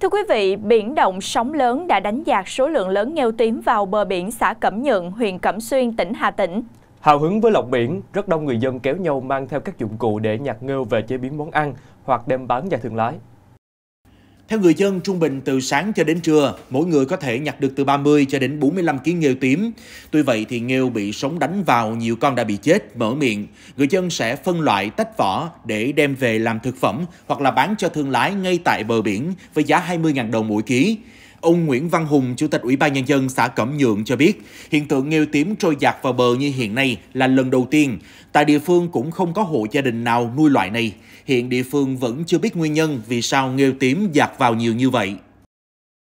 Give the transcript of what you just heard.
Thưa quý vị, biển động sóng lớn đã đánh dạt số lượng lớn nghêu tím vào bờ biển xã Cẩm Nhượng, huyện Cẩm Xuyên, tỉnh Hà Tĩnh. Hào hứng với lọc biển, rất đông người dân kéo nhau mang theo các dụng cụ để nhặt nghêu về chế biến món ăn hoặc đem bán ra thương lái. Theo người dân, trung bình từ sáng cho đến trưa, mỗi người có thể nhặt được từ 30 cho đến 45 kg nghêu tím. Tuy vậy thì nghêu bị sóng đánh vào, nhiều con đã bị chết, mở miệng. Người dân sẽ phân loại, tách vỏ để đem về làm thực phẩm hoặc là bán cho thương lái ngay tại bờ biển với giá 20.000 đồng mỗi ký. Ông Nguyễn Văn Hùng, Chủ tịch Ủy ban Nhân dân xã Cẩm Nhượng cho biết, hiện tượng nghêu tím trôi giạt vào bờ như hiện nay là lần đầu tiên. Tại địa phương cũng không có hộ gia đình nào nuôi loại này. Hiện địa phương vẫn chưa biết nguyên nhân vì sao nghêu tím giạt vào nhiều như vậy.